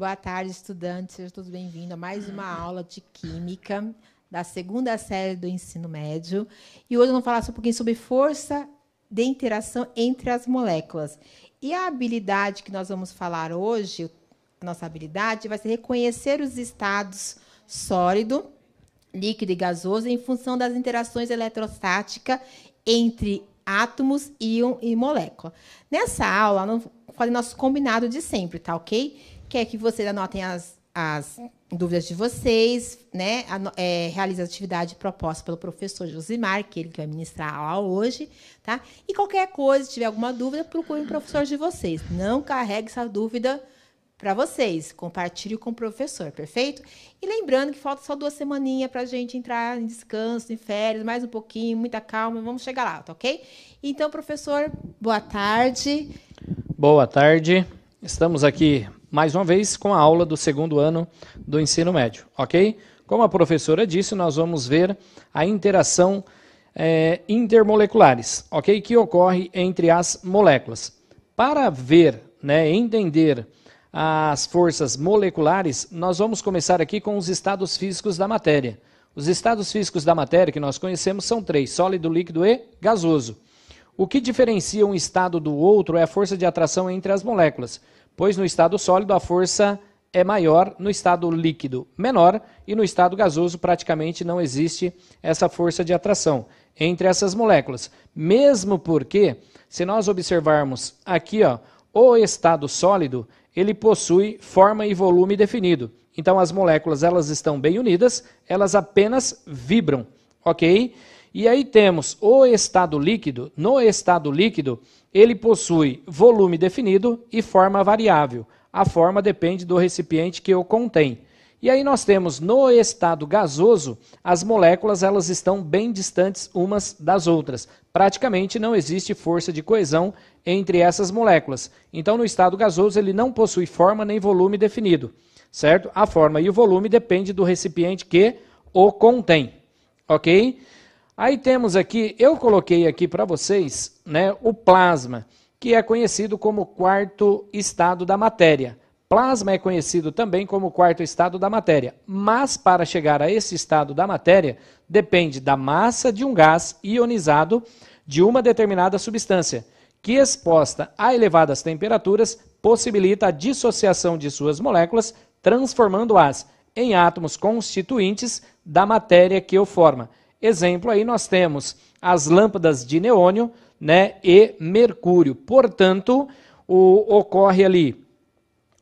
Boa tarde, estudantes. Sejam todos bem-vindos a mais uma aula de Química da segunda série do ensino médio. E hoje vamos falar um pouquinho sobre força de interação entre as moléculas. E a habilidade que nós vamos falar hoje, a nossa habilidade, vai ser reconhecer os estados sólido, líquido e gasoso em função das interações eletrostáticas entre átomos, íon e molécula. Nessa aula, não falei nosso combinado de sempre, tá ok? quer que vocês anotem as, as dúvidas de vocês, né? É, realiza a atividade proposta pelo professor Josimar, que é ele que vai ministrar a aula hoje, tá? E qualquer coisa, se tiver alguma dúvida, procure o um professor de vocês. Não carregue essa dúvida para vocês. Compartilhe com o professor, perfeito? E lembrando que falta só duas semaninhas para a gente entrar em descanso, em férias, mais um pouquinho, muita calma, vamos chegar lá, tá ok? Então, professor, boa tarde. Boa tarde. Estamos aqui mais uma vez com a aula do segundo ano do ensino médio, ok? Como a professora disse, nós vamos ver a interação é, intermoleculares, ok? Que ocorre entre as moléculas. Para ver, né, entender as forças moleculares, nós vamos começar aqui com os estados físicos da matéria. Os estados físicos da matéria que nós conhecemos são três: sólido, líquido e gasoso. O que diferencia um estado do outro é a força de atração entre as moléculas pois no estado sólido a força é maior, no estado líquido menor e no estado gasoso praticamente não existe essa força de atração entre essas moléculas. Mesmo porque, se nós observarmos aqui, ó, o estado sólido, ele possui forma e volume definido. Então as moléculas elas estão bem unidas, elas apenas vibram, ok? E aí temos o estado líquido. No estado líquido, ele possui volume definido e forma variável. A forma depende do recipiente que o contém. E aí nós temos no estado gasoso, as moléculas elas estão bem distantes umas das outras. Praticamente não existe força de coesão entre essas moléculas. Então no estado gasoso ele não possui forma nem volume definido, certo? A forma e o volume depende do recipiente que o contém, OK? Aí temos aqui, eu coloquei aqui para vocês, né, o plasma, que é conhecido como quarto estado da matéria. Plasma é conhecido também como quarto estado da matéria, mas para chegar a esse estado da matéria, depende da massa de um gás ionizado de uma determinada substância, que exposta a elevadas temperaturas possibilita a dissociação de suas moléculas, transformando-as em átomos constituintes da matéria que o forma exemplo, aí nós temos as lâmpadas de neônio né, e mercúrio. Portanto, o, ocorre ali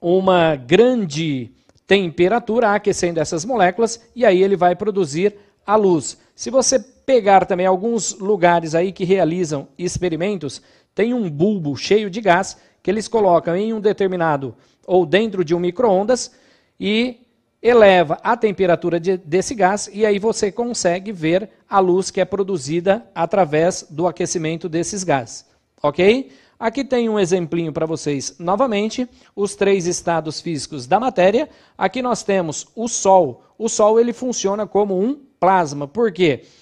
uma grande temperatura aquecendo essas moléculas e aí ele vai produzir a luz. Se você pegar também alguns lugares aí que realizam experimentos, tem um bulbo cheio de gás que eles colocam em um determinado ou dentro de um micro-ondas e eleva a temperatura de, desse gás e aí você consegue ver a luz que é produzida através do aquecimento desses gases, ok? Aqui tem um exemplinho para vocês novamente, os três estados físicos da matéria. Aqui nós temos o Sol. O Sol ele funciona como um plasma, por quê? Porque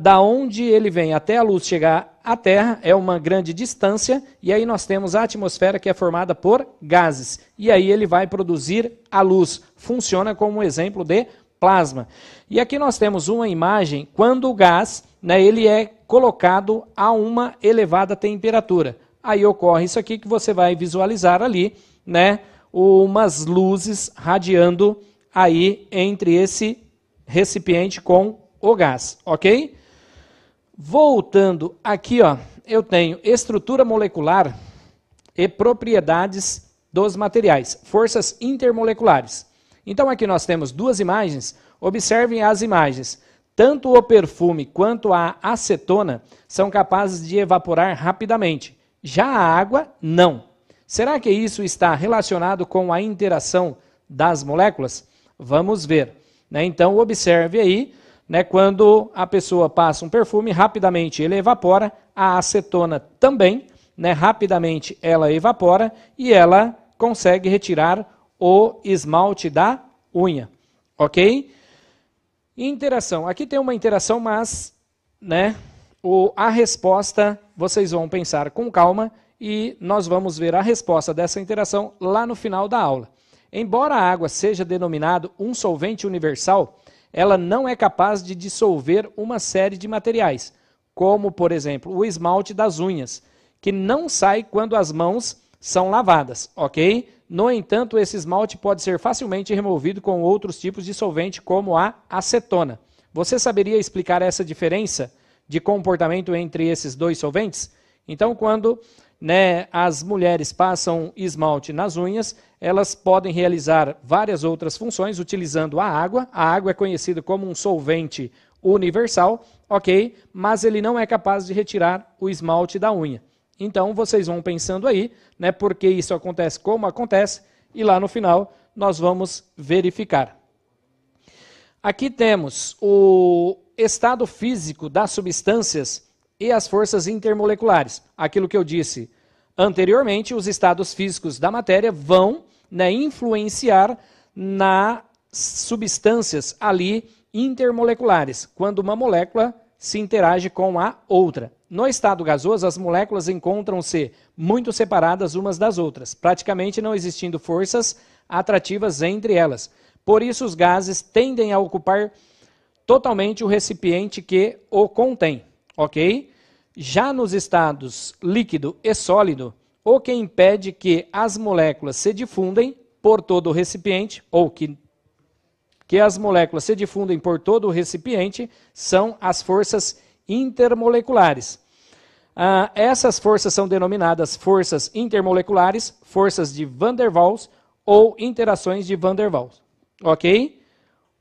da onde ele vem até a luz chegar à Terra é uma grande distância, e aí nós temos a atmosfera que é formada por gases. E aí ele vai produzir a luz. Funciona como um exemplo de plasma. E aqui nós temos uma imagem quando o gás né, ele é colocado a uma elevada temperatura. Aí ocorre isso aqui que você vai visualizar ali, né, umas luzes radiando aí entre esse recipiente com o gás, ok? Voltando aqui, ó, eu tenho estrutura molecular e propriedades dos materiais, forças intermoleculares. Então aqui nós temos duas imagens, observem as imagens. Tanto o perfume quanto a acetona são capazes de evaporar rapidamente. Já a água, não. Será que isso está relacionado com a interação das moléculas? Vamos ver. Né? Então observe aí né, quando a pessoa passa um perfume, rapidamente ele evapora, a acetona também, né, rapidamente ela evapora e ela consegue retirar o esmalte da unha, ok? Interação. Aqui tem uma interação, mas né, o, a resposta vocês vão pensar com calma e nós vamos ver a resposta dessa interação lá no final da aula. Embora a água seja denominado um solvente universal, ela não é capaz de dissolver uma série de materiais, como, por exemplo, o esmalte das unhas, que não sai quando as mãos são lavadas, ok? No entanto, esse esmalte pode ser facilmente removido com outros tipos de solvente, como a acetona. Você saberia explicar essa diferença de comportamento entre esses dois solventes? Então, quando né, as mulheres passam esmalte nas unhas, elas podem realizar várias outras funções utilizando a água. A água é conhecida como um solvente universal, ok? Mas ele não é capaz de retirar o esmalte da unha. Então vocês vão pensando aí, né? Porque isso acontece, como acontece, e lá no final nós vamos verificar. Aqui temos o estado físico das substâncias e as forças intermoleculares. Aquilo que eu disse anteriormente, os estados físicos da matéria vão né, influenciar nas substâncias ali intermoleculares, quando uma molécula se interage com a outra. No estado gasoso, as moléculas encontram-se muito separadas umas das outras, praticamente não existindo forças atrativas entre elas. Por isso, os gases tendem a ocupar totalmente o recipiente que o contém ok? Já nos estados líquido e sólido, o que impede que as moléculas se difundem por todo o recipiente, ou que, que as moléculas se difundem por todo o recipiente, são as forças intermoleculares. Ah, essas forças são denominadas forças intermoleculares, forças de Van der Waals ou interações de Van der Waals. Ok?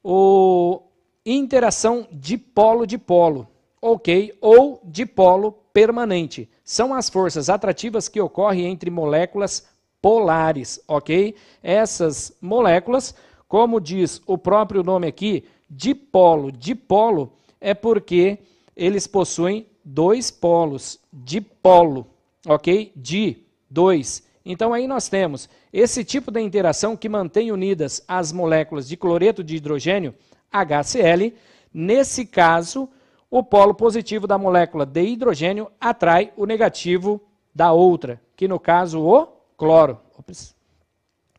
O, interação dipolo-dipolo ok, ou dipolo permanente. São as forças atrativas que ocorrem entre moléculas polares, ok? Essas moléculas, como diz o próprio nome aqui, dipolo, dipolo é porque eles possuem dois polos, dipolo, ok? Di, dois. Então aí nós temos esse tipo de interação que mantém unidas as moléculas de cloreto de hidrogênio, HCl, nesse caso o polo positivo da molécula de hidrogênio atrai o negativo da outra, que no caso o cloro. Ops.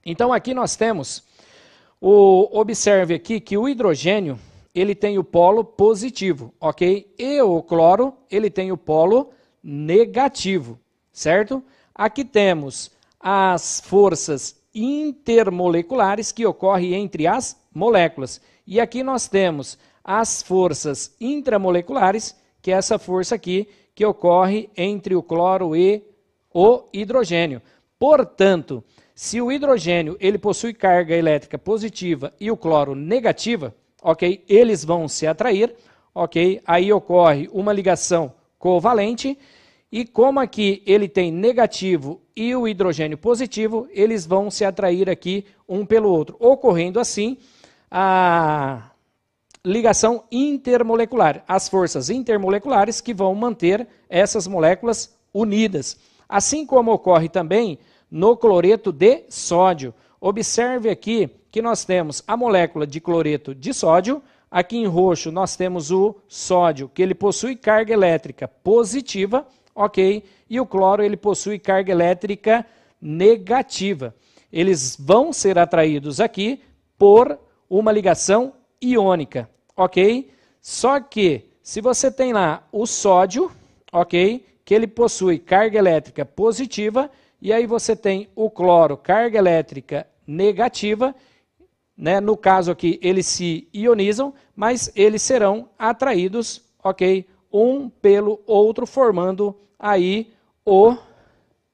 Então aqui nós temos, o, observe aqui que o hidrogênio ele tem o polo positivo, ok? E o cloro ele tem o polo negativo, certo? Aqui temos as forças intermoleculares que ocorrem entre as moléculas. E aqui nós temos as forças intramoleculares, que é essa força aqui que ocorre entre o cloro e o hidrogênio. Portanto, se o hidrogênio ele possui carga elétrica positiva e o cloro negativa, ok, eles vão se atrair, ok, aí ocorre uma ligação covalente e como aqui ele tem negativo e o hidrogênio positivo, eles vão se atrair aqui um pelo outro, ocorrendo assim a ligação intermolecular, as forças intermoleculares que vão manter essas moléculas unidas. Assim como ocorre também no cloreto de sódio. Observe aqui que nós temos a molécula de cloreto de sódio, aqui em roxo nós temos o sódio, que ele possui carga elétrica positiva, ok, e o cloro ele possui carga elétrica negativa. Eles vão ser atraídos aqui por uma ligação iônica, ok? Só que se você tem lá o sódio, ok? Que ele possui carga elétrica positiva, e aí você tem o cloro, carga elétrica negativa, né? No caso aqui, eles se ionizam, mas eles serão atraídos, ok? Um pelo outro, formando aí o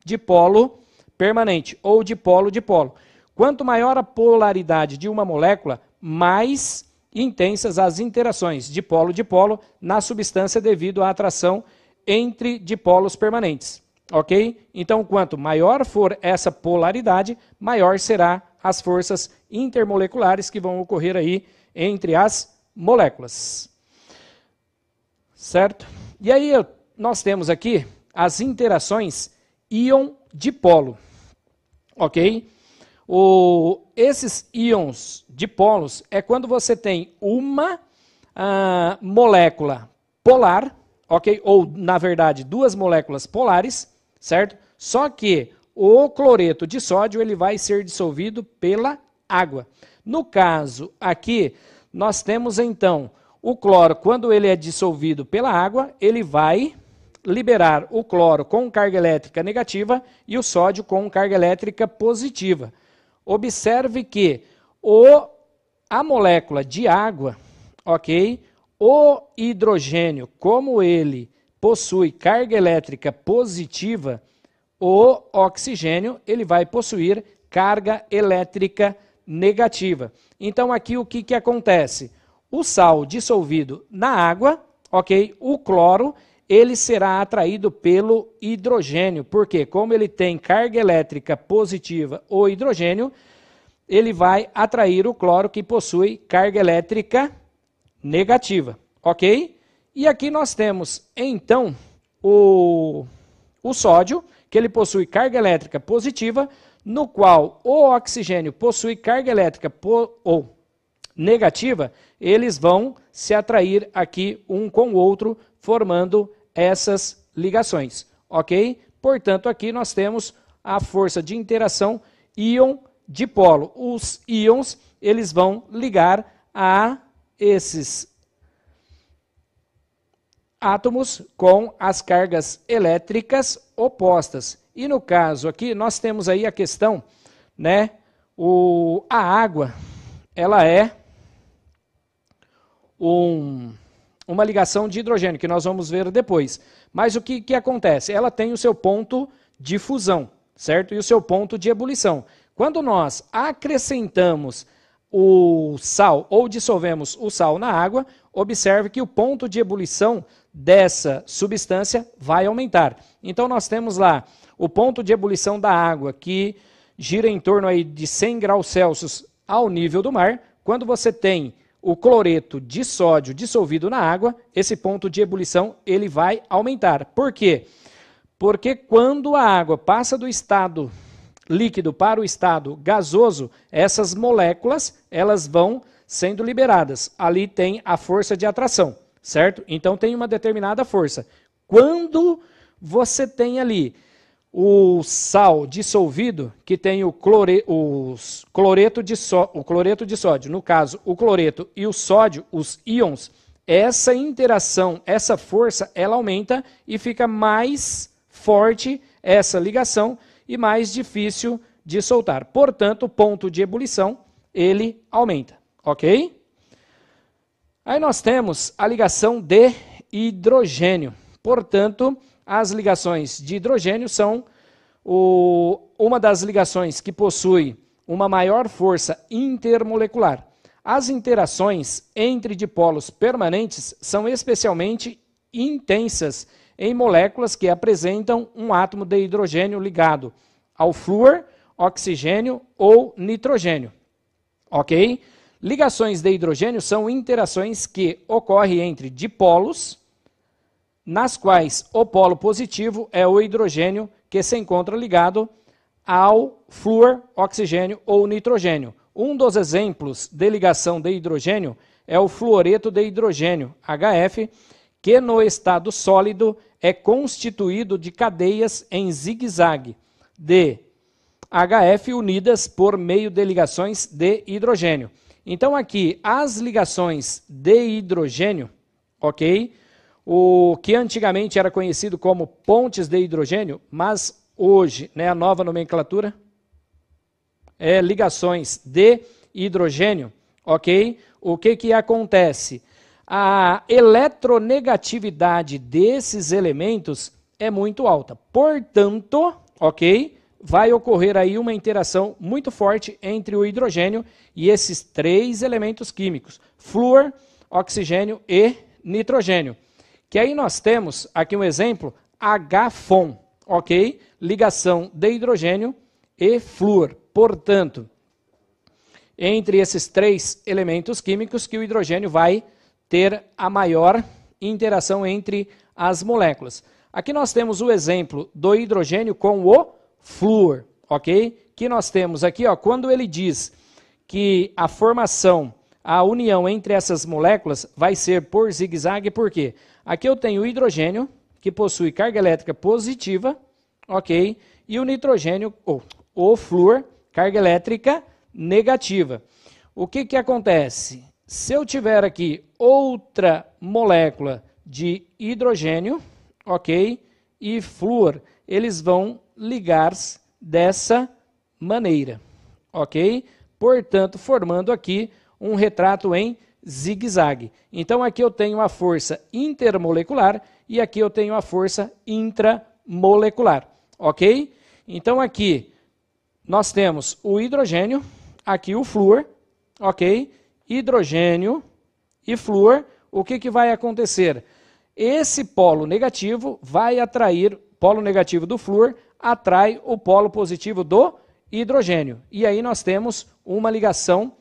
dipolo permanente ou dipolo-dipolo. Quanto maior a polaridade de uma molécula, mais intensas as interações dipolo-dipolo na substância devido à atração entre dipolos permanentes. Ok? Então, quanto maior for essa polaridade, maior será as forças intermoleculares que vão ocorrer aí entre as moléculas. Certo? E aí nós temos aqui as interações íon-dipolo. Ok? O, esses íons dipolos é quando você tem uma ah, molécula polar, ok? Ou, na verdade, duas moléculas polares, certo? Só que o cloreto de sódio ele vai ser dissolvido pela água. No caso aqui, nós temos então o cloro, quando ele é dissolvido pela água, ele vai liberar o cloro com carga elétrica negativa e o sódio com carga elétrica positiva. Observe que o, a molécula de água, ok? O hidrogênio, como ele possui carga elétrica positiva, o oxigênio ele vai possuir carga elétrica negativa. Então aqui o que, que acontece? O sal dissolvido na água, ok? O cloro ele será atraído pelo hidrogênio, porque como ele tem carga elétrica positiva ou hidrogênio, ele vai atrair o cloro que possui carga elétrica negativa, ok? E aqui nós temos, então, o, o sódio, que ele possui carga elétrica positiva, no qual o oxigênio possui carga elétrica ou negativa, eles vão se atrair aqui um com o outro formando essas ligações, ok? Portanto, aqui nós temos a força de interação íon dipolo. Os íons, eles vão ligar a esses átomos com as cargas elétricas opostas. E no caso aqui, nós temos aí a questão, né, o, a água, ela é um uma ligação de hidrogênio, que nós vamos ver depois. Mas o que, que acontece? Ela tem o seu ponto de fusão, certo? E o seu ponto de ebulição. Quando nós acrescentamos o sal ou dissolvemos o sal na água, observe que o ponto de ebulição dessa substância vai aumentar. Então nós temos lá o ponto de ebulição da água que gira em torno aí de 100 graus Celsius ao nível do mar. Quando você tem o cloreto de sódio dissolvido na água, esse ponto de ebulição ele vai aumentar. Por quê? Porque quando a água passa do estado líquido para o estado gasoso, essas moléculas elas vão sendo liberadas. Ali tem a força de atração, certo? Então tem uma determinada força. Quando você tem ali o sal dissolvido que tem o, clore, os, cloreto de so, o cloreto de sódio, no caso, o cloreto e o sódio, os íons, essa interação, essa força, ela aumenta e fica mais forte essa ligação e mais difícil de soltar. Portanto, o ponto de ebulição, ele aumenta, ok? Aí nós temos a ligação de hidrogênio. Portanto, as ligações de hidrogênio são o, uma das ligações que possui uma maior força intermolecular. As interações entre dipolos permanentes são especialmente intensas em moléculas que apresentam um átomo de hidrogênio ligado ao flúor, oxigênio ou nitrogênio. Ok? Ligações de hidrogênio são interações que ocorrem entre dipolos nas quais o polo positivo é o hidrogênio que se encontra ligado ao flúor, oxigênio ou nitrogênio. Um dos exemplos de ligação de hidrogênio é o fluoreto de hidrogênio, HF, que no estado sólido é constituído de cadeias em zigue-zague de HF unidas por meio de ligações de hidrogênio. Então aqui, as ligações de hidrogênio, ok? o que antigamente era conhecido como pontes de hidrogênio, mas hoje, né, a nova nomenclatura é ligações de hidrogênio, ok? O que que acontece? A eletronegatividade desses elementos é muito alta. Portanto, ok? Vai ocorrer aí uma interação muito forte entre o hidrogênio e esses três elementos químicos: flúor, oxigênio e nitrogênio. Que aí nós temos aqui um exemplo, HFON, ok? Ligação de hidrogênio e flúor. Portanto, entre esses três elementos químicos que o hidrogênio vai ter a maior interação entre as moléculas. Aqui nós temos o exemplo do hidrogênio com o flúor, ok? Que nós temos aqui, ó, quando ele diz que a formação, a união entre essas moléculas vai ser por zigue-zague, por quê? Aqui eu tenho o hidrogênio, que possui carga elétrica positiva, ok? E o nitrogênio, ou o flúor, carga elétrica negativa. O que, que acontece? Se eu tiver aqui outra molécula de hidrogênio, ok? E flúor, eles vão ligar-se dessa maneira, ok? Portanto, formando aqui um retrato em zigue-zague. Então aqui eu tenho a força intermolecular e aqui eu tenho a força intramolecular, ok? Então aqui nós temos o hidrogênio, aqui o flúor, ok? Hidrogênio e flúor, o que, que vai acontecer? Esse polo negativo vai atrair, polo negativo do flúor atrai o polo positivo do hidrogênio. E aí nós temos uma ligação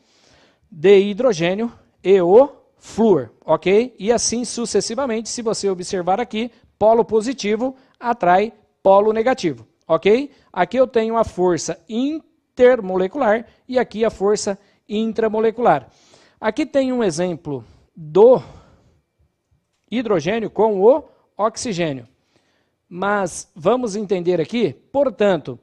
de hidrogênio e o flúor, ok? E assim sucessivamente, se você observar aqui, polo positivo atrai polo negativo, ok? Aqui eu tenho a força intermolecular e aqui a força intramolecular. Aqui tem um exemplo do hidrogênio com o oxigênio. Mas vamos entender aqui, portanto,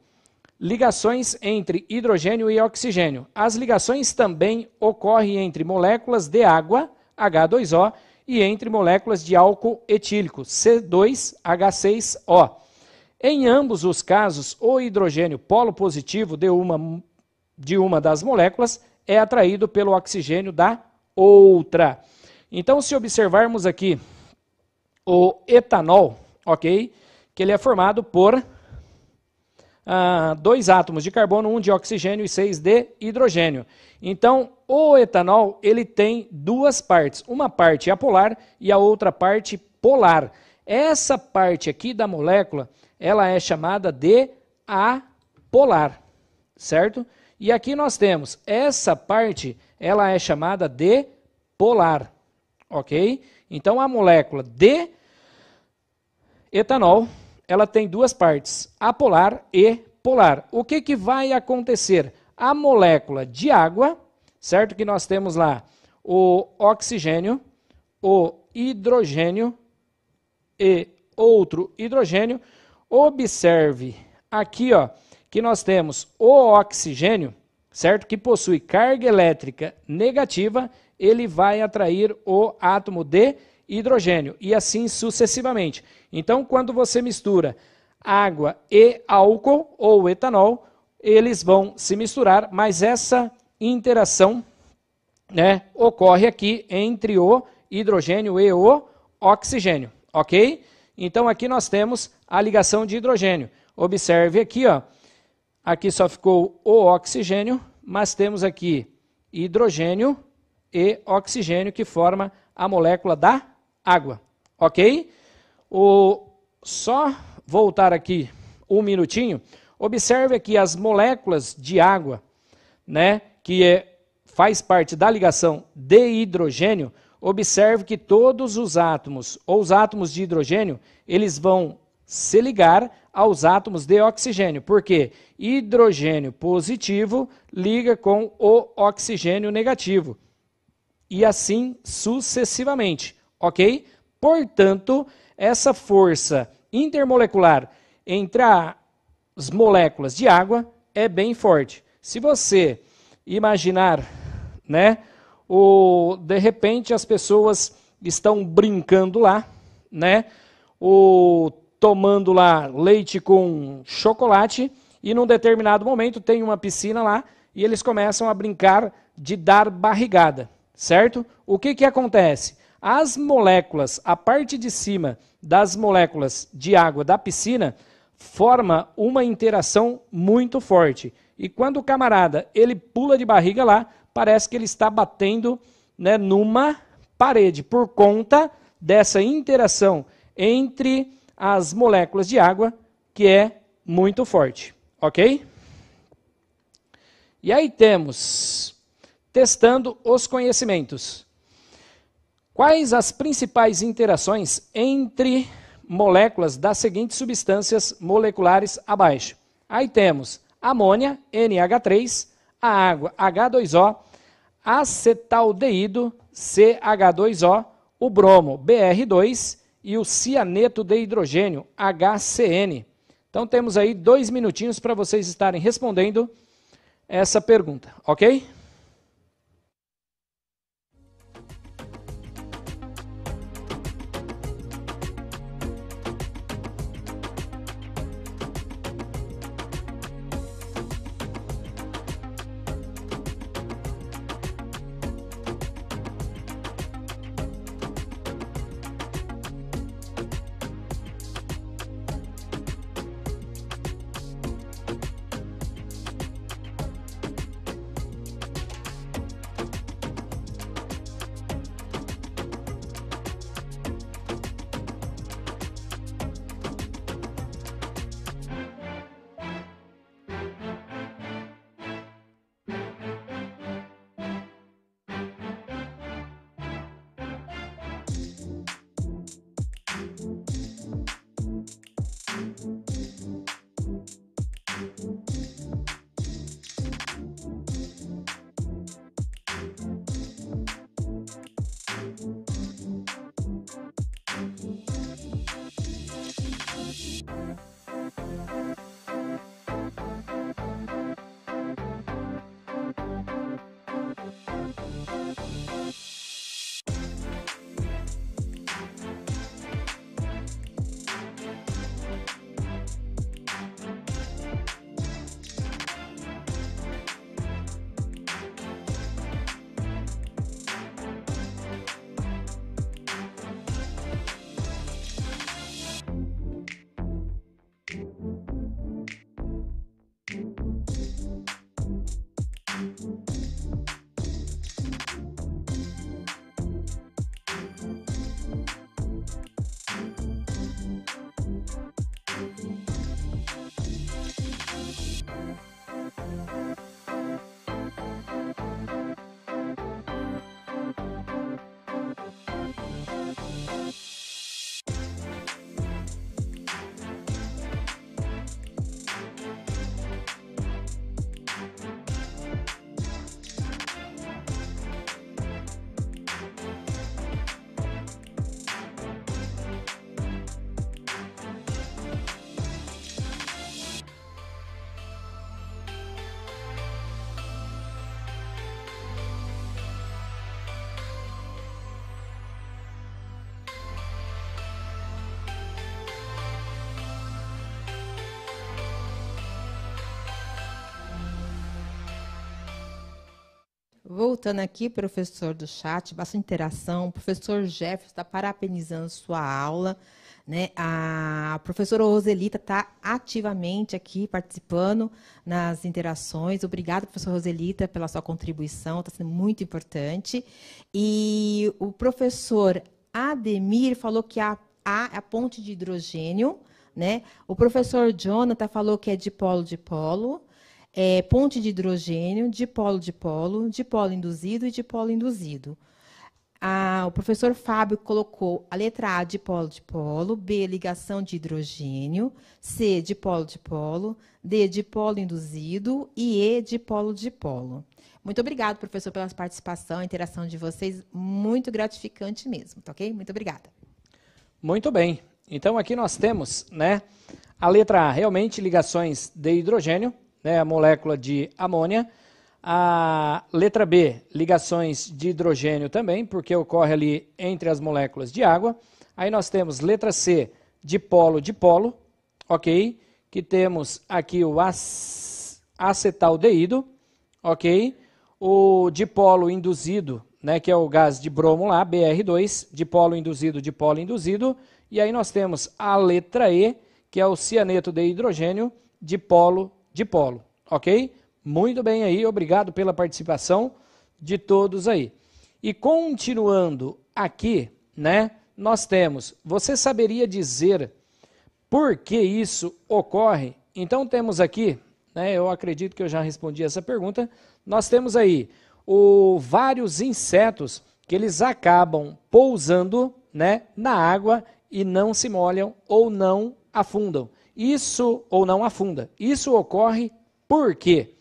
Ligações entre hidrogênio e oxigênio. As ligações também ocorrem entre moléculas de água, H2O, e entre moléculas de álcool etílico, C2H6O. Em ambos os casos, o hidrogênio polo positivo de uma, de uma das moléculas é atraído pelo oxigênio da outra. Então, se observarmos aqui o etanol, ok? Que ele é formado por ah, dois átomos de carbono, um de oxigênio e seis de hidrogênio. Então, o etanol ele tem duas partes, uma parte apolar é e a outra parte polar. Essa parte aqui da molécula, ela é chamada de apolar, certo? E aqui nós temos essa parte, ela é chamada de polar, ok? Então, a molécula de etanol ela tem duas partes, apolar e polar. O que, que vai acontecer? A molécula de água, certo? Que nós temos lá o oxigênio, o hidrogênio e outro hidrogênio. Observe aqui, ó, que nós temos o oxigênio, certo? Que possui carga elétrica negativa, ele vai atrair o átomo de hidrogênio e assim sucessivamente. Então, quando você mistura água e álcool ou etanol, eles vão se misturar, mas essa interação né, ocorre aqui entre o hidrogênio e o oxigênio, ok? Então aqui nós temos a ligação de hidrogênio. Observe aqui, ó, aqui só ficou o oxigênio, mas temos aqui hidrogênio e oxigênio que forma a molécula da água, ok? O, só voltar aqui um minutinho. Observe aqui as moléculas de água, né, que é, faz parte da ligação de hidrogênio. Observe que todos os átomos, ou os átomos de hidrogênio, eles vão se ligar aos átomos de oxigênio, porque hidrogênio positivo liga com o oxigênio negativo. E assim sucessivamente, ok? Portanto, essa força intermolecular entre as moléculas de água é bem forte. Se você imaginar, né, o, de repente as pessoas estão brincando lá, né, o, tomando lá leite com chocolate e num determinado momento tem uma piscina lá e eles começam a brincar de dar barrigada, certo? O que que acontece? As moléculas, a parte de cima das moléculas de água da piscina forma uma interação muito forte. E quando o camarada ele pula de barriga lá, parece que ele está batendo né, numa parede por conta dessa interação entre as moléculas de água que é muito forte, ok? E aí temos testando os conhecimentos. Quais as principais interações entre moléculas das seguintes substâncias moleculares abaixo? Aí temos amônia, NH3, a água, H2O, acetaldeído, CH2O, o bromo, BR2 e o cianeto de hidrogênio, HCN. Então temos aí dois minutinhos para vocês estarem respondendo essa pergunta, ok? voltando aqui, professor do chat, bastante interação. O professor Jefferson está parabenizando sua aula. Né? A professora Roselita está ativamente aqui participando nas interações. Obrigada, professora Roselita, pela sua contribuição, está sendo muito importante. E o professor Ademir falou que a A é a ponte de hidrogênio. Né? O professor Jonathan falou que é dipolo-dipolo é, ponte de hidrogênio, dipolo-dipolo, dipolo induzido e dipolo induzido. Ah, o professor Fábio colocou a letra A, dipolo-dipolo, B, ligação de hidrogênio, C, dipolo-dipolo, D, dipolo induzido e E, dipolo-dipolo. Muito obrigado, professor, pela participação, a interação de vocês, muito gratificante mesmo, tá ok? Muito obrigada. Muito bem. Então aqui nós temos, né, a letra A, realmente ligações de hidrogênio, né, a molécula de amônia. A letra B, ligações de hidrogênio também, porque ocorre ali entre as moléculas de água. Aí nós temos letra C, dipolo, dipolo, ok? Que temos aqui o acetaldeído, ok? O dipolo induzido, né, que é o gás de bromo lá, BR2, dipolo induzido, dipolo induzido. E aí nós temos a letra E, que é o cianeto de hidrogênio, dipolo de polo, ok? Muito bem aí, obrigado pela participação de todos aí. E continuando aqui, né, nós temos, você saberia dizer por que isso ocorre? Então temos aqui, né, eu acredito que eu já respondi essa pergunta, nós temos aí o, vários insetos que eles acabam pousando né, na água e não se molham ou não afundam. Isso ou não afunda. Isso ocorre porque,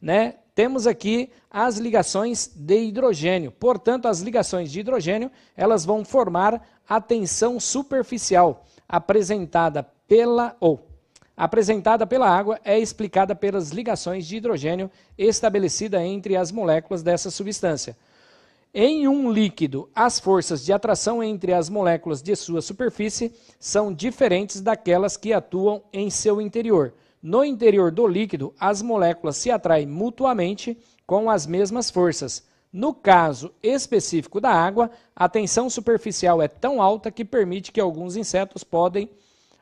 Né? Temos aqui as ligações de hidrogênio. Portanto, as ligações de hidrogênio, elas vão formar a tensão superficial apresentada pela ou apresentada pela água é explicada pelas ligações de hidrogênio estabelecida entre as moléculas dessa substância. Em um líquido, as forças de atração entre as moléculas de sua superfície são diferentes daquelas que atuam em seu interior. No interior do líquido, as moléculas se atraem mutuamente com as mesmas forças. No caso específico da água, a tensão superficial é tão alta que permite que alguns insetos podem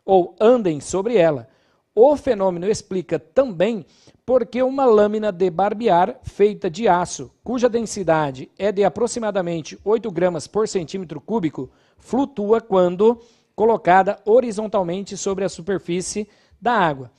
ou andem sobre ela. O fenômeno explica também porque uma lâmina de barbear feita de aço, cuja densidade é de aproximadamente 8 gramas por centímetro cúbico, flutua quando colocada horizontalmente sobre a superfície da água.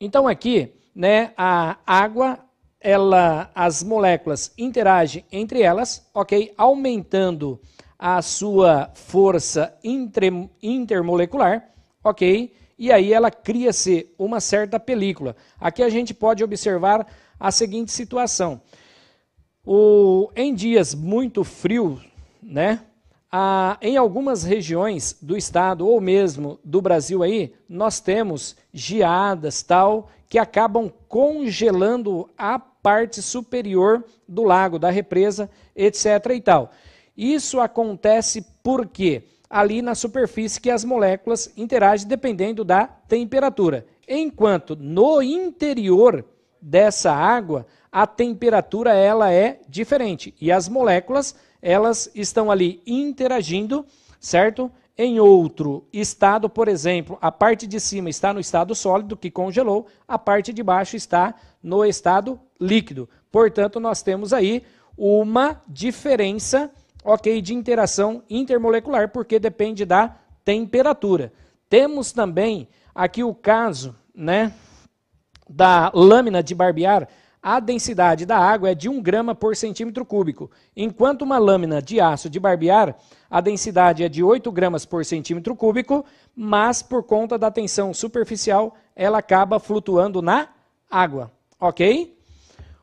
Então aqui, né, a água, ela, as moléculas interagem entre elas, ok, aumentando a sua força intermolecular, ok, e aí ela cria-se uma certa película. Aqui a gente pode observar a seguinte situação. O, em dias muito frios, né, em algumas regiões do estado ou mesmo do Brasil aí, nós temos geadas tal que acabam congelando a parte superior do lago, da represa, etc. e tal. Isso acontece por quê? Porque ali na superfície que as moléculas interagem dependendo da temperatura. Enquanto no interior dessa água, a temperatura ela é diferente e as moléculas elas estão ali interagindo, certo? Em outro estado, por exemplo, a parte de cima está no estado sólido que congelou, a parte de baixo está no estado líquido. Portanto, nós temos aí uma diferença ok, de interação intermolecular, porque depende da temperatura. Temos também aqui o caso né, da lâmina de barbear, a densidade da água é de 1 grama por centímetro cúbico, enquanto uma lâmina de aço de barbear, a densidade é de 8 gramas por centímetro cúbico, mas por conta da tensão superficial, ela acaba flutuando na água, ok?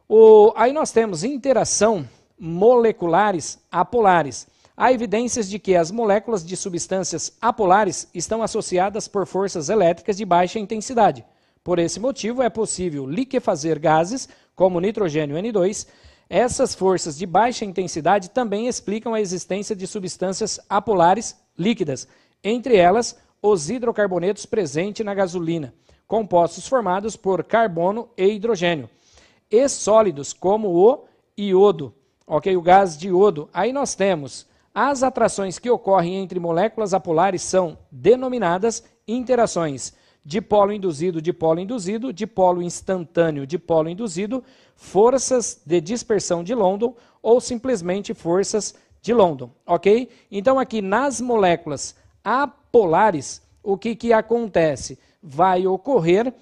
O, aí nós temos interação moleculares apolares. Há evidências de que as moléculas de substâncias apolares estão associadas por forças elétricas de baixa intensidade. Por esse motivo, é possível liquefazer gases, como nitrogênio N2. Essas forças de baixa intensidade também explicam a existência de substâncias apolares líquidas, entre elas os hidrocarbonetos presentes na gasolina, compostos formados por carbono e hidrogênio, e sólidos como o iodo ok? O gás diodo. Aí nós temos as atrações que ocorrem entre moléculas apolares são denominadas interações dipolo induzido, dipolo induzido, dipolo instantâneo, dipolo induzido, forças de dispersão de London ou simplesmente forças de London, ok? Então aqui nas moléculas apolares, o que, que acontece? Vai ocorrer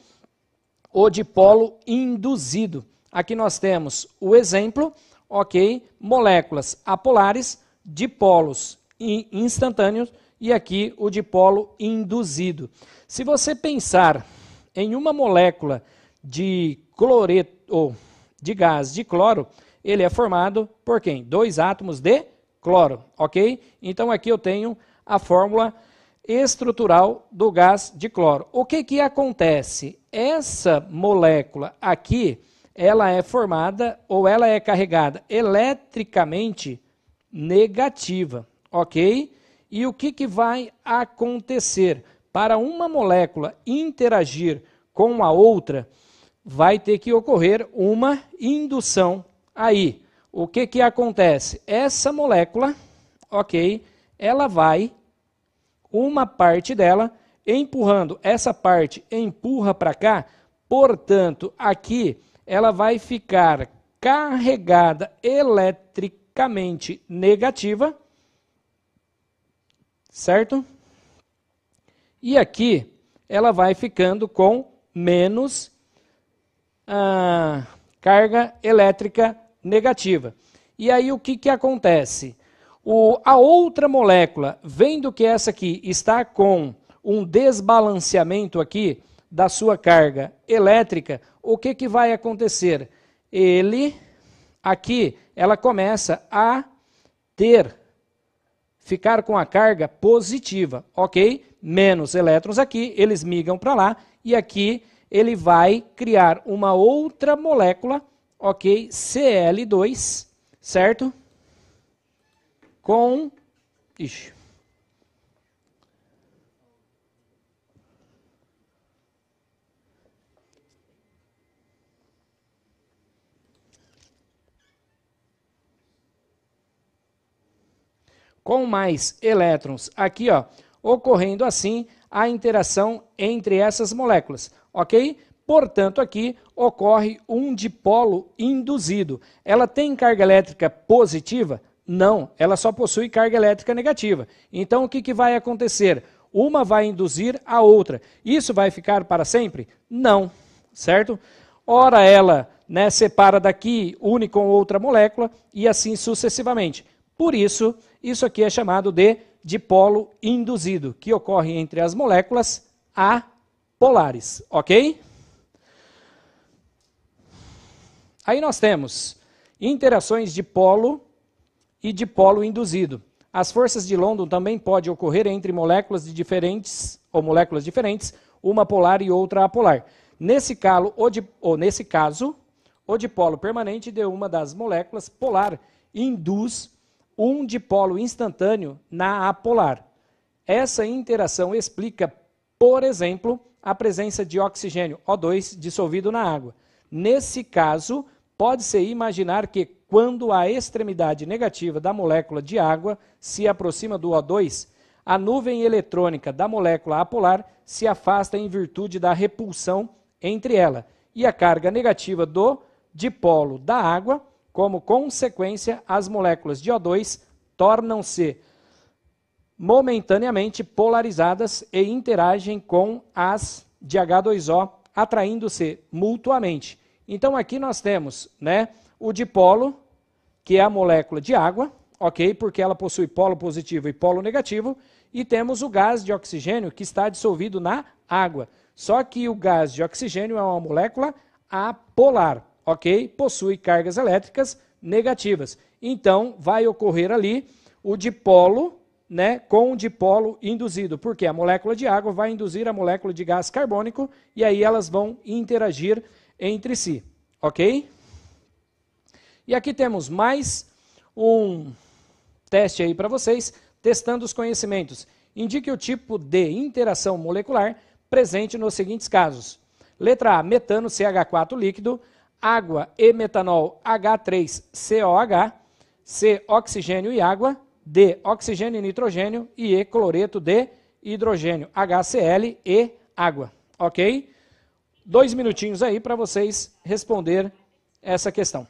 o dipolo induzido. Aqui nós temos o exemplo ok? Moléculas apolares, dipolos instantâneos e aqui o dipolo induzido. Se você pensar em uma molécula de cloreto, de gás de cloro, ele é formado por quem? Dois átomos de cloro, ok? Então aqui eu tenho a fórmula estrutural do gás de cloro. O que que acontece? Essa molécula aqui, ela é formada ou ela é carregada eletricamente negativa, ok? E o que, que vai acontecer? Para uma molécula interagir com a outra, vai ter que ocorrer uma indução aí. O que, que acontece? Essa molécula, ok, ela vai, uma parte dela, empurrando, essa parte empurra para cá, portanto, aqui ela vai ficar carregada eletricamente negativa, certo? E aqui ela vai ficando com menos ah, carga elétrica negativa. E aí o que, que acontece? O, a outra molécula, vendo que essa aqui está com um desbalanceamento aqui, da sua carga elétrica, o que, que vai acontecer? Ele, aqui, ela começa a ter, ficar com a carga positiva, ok? Menos elétrons aqui, eles migam para lá, e aqui ele vai criar uma outra molécula, ok? Cl2, certo? Com. Ixi, com mais elétrons aqui, ó, ocorrendo assim a interação entre essas moléculas, ok? Portanto, aqui ocorre um dipolo induzido. Ela tem carga elétrica positiva? Não, ela só possui carga elétrica negativa. Então, o que, que vai acontecer? Uma vai induzir a outra. Isso vai ficar para sempre? Não, certo? Ora, ela né, separa daqui, une com outra molécula e assim sucessivamente. Por isso, isso aqui é chamado de dipolo induzido, que ocorre entre as moléculas apolares, ok? Aí nós temos interações dipolo e dipolo induzido. As forças de London também podem ocorrer entre moléculas de diferentes ou moléculas diferentes, uma polar e outra apolar. Nesse, calo, ou nesse caso, o dipolo permanente de uma das moléculas polar induz um dipolo instantâneo na apolar. Essa interação explica, por exemplo, a presença de oxigênio O2 dissolvido na água. Nesse caso, pode-se imaginar que quando a extremidade negativa da molécula de água se aproxima do O2, a nuvem eletrônica da molécula apolar se afasta em virtude da repulsão entre ela e a carga negativa do dipolo da água como consequência, as moléculas de O2 tornam-se momentaneamente polarizadas e interagem com as de H2O, atraindo-se mutuamente. Então aqui nós temos, né, o dipolo, que é a molécula de água, OK? Porque ela possui polo positivo e polo negativo, e temos o gás de oxigênio que está dissolvido na água. Só que o gás de oxigênio é uma molécula apolar ok? Possui cargas elétricas negativas. Então, vai ocorrer ali o dipolo né, com o dipolo induzido, porque a molécula de água vai induzir a molécula de gás carbônico e aí elas vão interagir entre si, ok? E aqui temos mais um teste aí para vocês, testando os conhecimentos. Indique o tipo de interação molecular presente nos seguintes casos. Letra A, metano CH4 líquido água e metanol H3COH, C oxigênio e água, D oxigênio e nitrogênio e E cloreto de hidrogênio, HCl e água, ok? Dois minutinhos aí para vocês responder essa questão.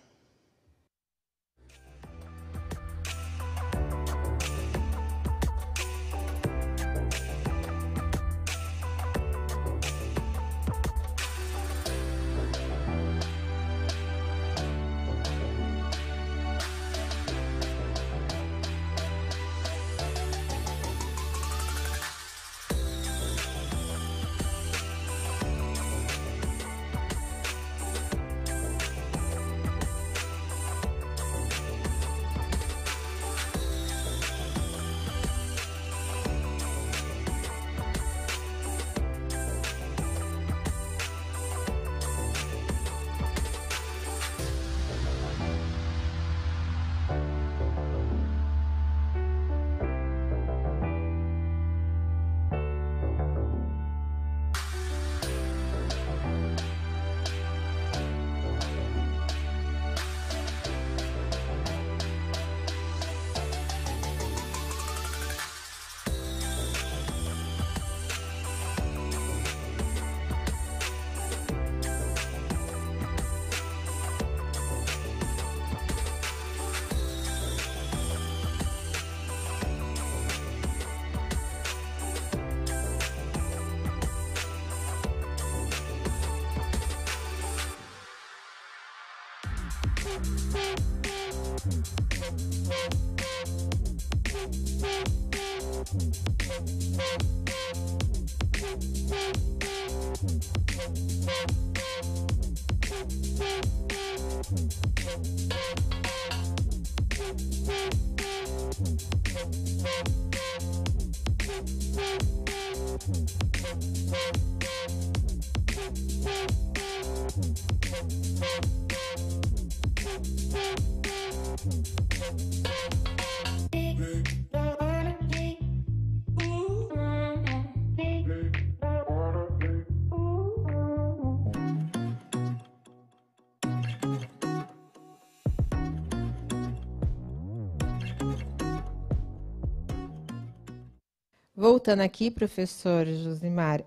Voltando aqui, professor Josimar,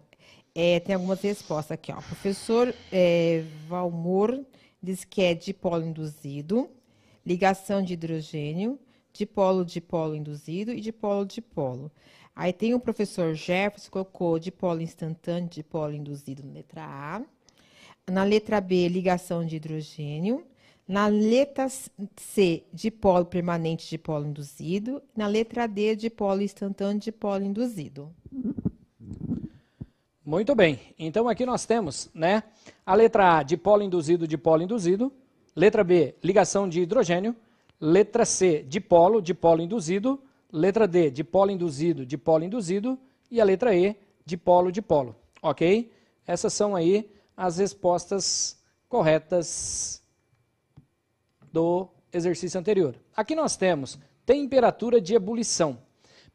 é, tem algumas respostas aqui. Ó. O professor é, Valmor diz que é dipolo induzido, ligação de hidrogênio, dipolo-dipolo induzido e dipolo-dipolo. Aí tem o professor Jefferson, colocou dipolo instantâneo, dipolo induzido na letra A. Na letra B, ligação de hidrogênio. Na letra C, dipolo permanente dipolo induzido. Na letra D, dipolo instantâneo dipolo induzido. Muito bem. Então aqui nós temos, né, a letra A, dipolo induzido, dipolo induzido. Letra B, ligação de hidrogênio. Letra C, dipolo, dipolo induzido. Letra D, dipolo induzido, dipolo induzido. E a letra E, dipolo, dipolo. Ok? Essas são aí as respostas corretas do exercício anterior. Aqui nós temos temperatura de ebulição.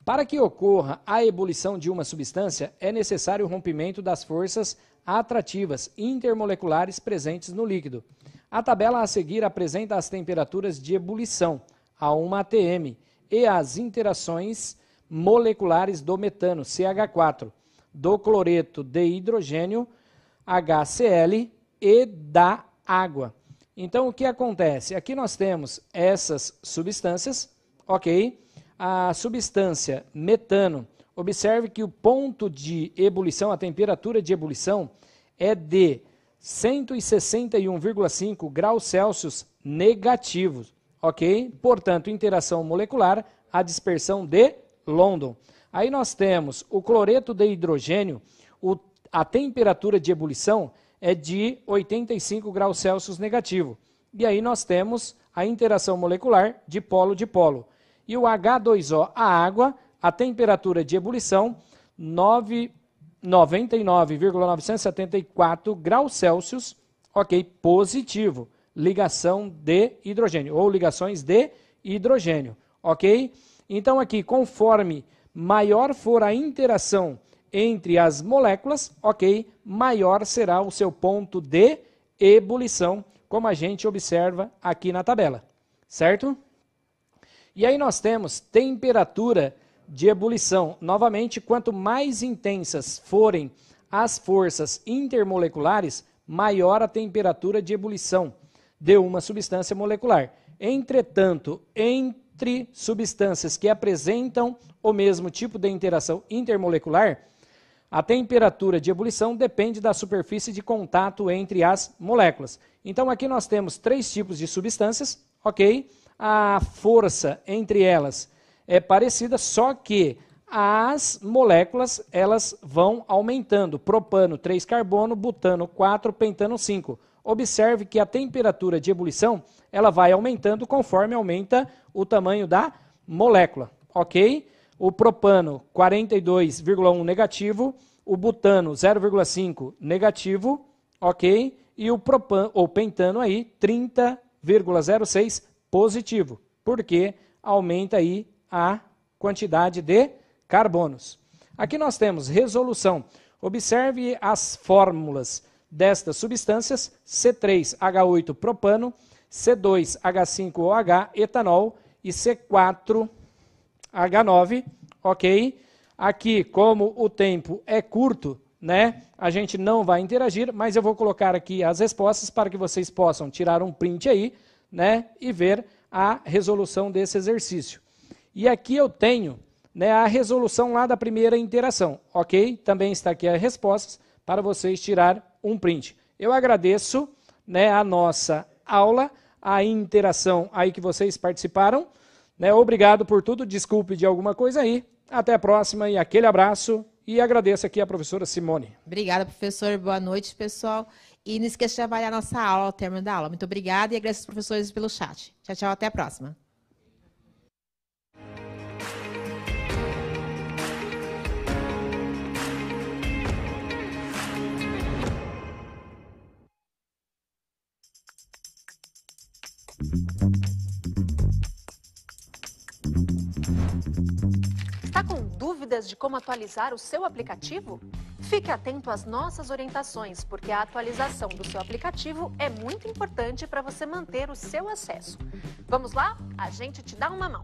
Para que ocorra a ebulição de uma substância, é necessário o rompimento das forças atrativas intermoleculares presentes no líquido. A tabela a seguir apresenta as temperaturas de ebulição, a 1 atm, e as interações moleculares do metano, CH4, do cloreto de hidrogênio, HCl, e da água. Então, o que acontece? Aqui nós temos essas substâncias, ok? A substância metano, observe que o ponto de ebulição, a temperatura de ebulição, é de 161,5 graus Celsius negativos, ok? Portanto, interação molecular, a dispersão de London. Aí nós temos o cloreto de hidrogênio, o, a temperatura de ebulição é de 85 graus Celsius negativo. E aí nós temos a interação molecular de polo de polo. E o H2O, a água, a temperatura de ebulição 99,974 graus Celsius, ok, positivo. Ligação de hidrogênio, ou ligações de hidrogênio, ok? Então aqui, conforme maior for a interação entre as moléculas, ok, maior será o seu ponto de ebulição, como a gente observa aqui na tabela, certo? E aí nós temos temperatura de ebulição. Novamente, quanto mais intensas forem as forças intermoleculares, maior a temperatura de ebulição de uma substância molecular. Entretanto, entre substâncias que apresentam o mesmo tipo de interação intermolecular, a temperatura de ebulição depende da superfície de contato entre as moléculas. Então aqui nós temos três tipos de substâncias, ok? A força entre elas é parecida, só que as moléculas elas vão aumentando. Propano 3 carbono, butano 4, pentano 5. Observe que a temperatura de ebulição ela vai aumentando conforme aumenta o tamanho da molécula, ok? o propano 42,1 negativo, o butano 0,5 negativo, ok? E o propano, ou pentano aí 30,06 positivo, porque aumenta aí a quantidade de carbonos. Aqui nós temos resolução. Observe as fórmulas destas substâncias: C3H8 propano, C2H5OH etanol e C4 H9, ok? Aqui, como o tempo é curto, né? A gente não vai interagir, mas eu vou colocar aqui as respostas para que vocês possam tirar um print aí, né? E ver a resolução desse exercício. E aqui eu tenho né, a resolução lá da primeira interação, ok? Também está aqui as respostas para vocês tirar um print. Eu agradeço né, a nossa aula, a interação aí que vocês participaram. Né? Obrigado por tudo, desculpe de alguma coisa aí. Até a próxima e aquele abraço. E agradeço aqui a professora Simone. Obrigada, professor. Boa noite, pessoal. E não esqueça de avaliar nossa aula ao término da aula. Muito obrigada e agradeço aos professores pelo chat. Tchau, tchau. Até a próxima. Thank you. dúvidas de como atualizar o seu aplicativo? Fique atento às nossas orientações, porque a atualização do seu aplicativo é muito importante para você manter o seu acesso. Vamos lá? A gente te dá uma mão.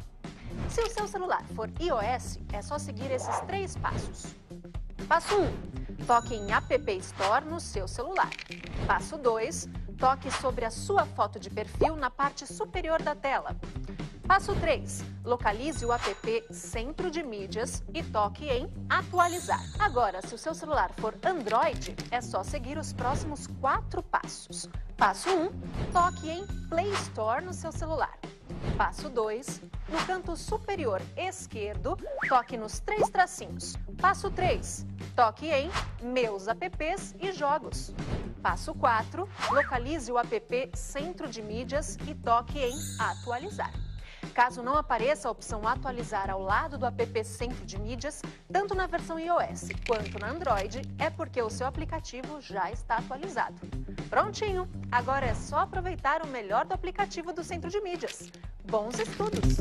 Se o seu celular for iOS, é só seguir esses três passos. Passo 1. Toque em App Store no seu celular. Passo 2. Toque sobre a sua foto de perfil na parte superior da tela. Passo 3. Localize o app Centro de Mídias e toque em Atualizar. Agora, se o seu celular for Android, é só seguir os próximos quatro passos. Passo 1. Toque em Play Store no seu celular. Passo 2. No canto superior esquerdo, toque nos três tracinhos. Passo 3. Toque em Meus apps e jogos. Passo 4. Localize o app Centro de Mídias e toque em Atualizar. Caso não apareça a opção Atualizar ao lado do app Centro de Mídias, tanto na versão iOS quanto na Android, é porque o seu aplicativo já está atualizado. Prontinho! Agora é só aproveitar o melhor do aplicativo do Centro de Mídias. Bons estudos!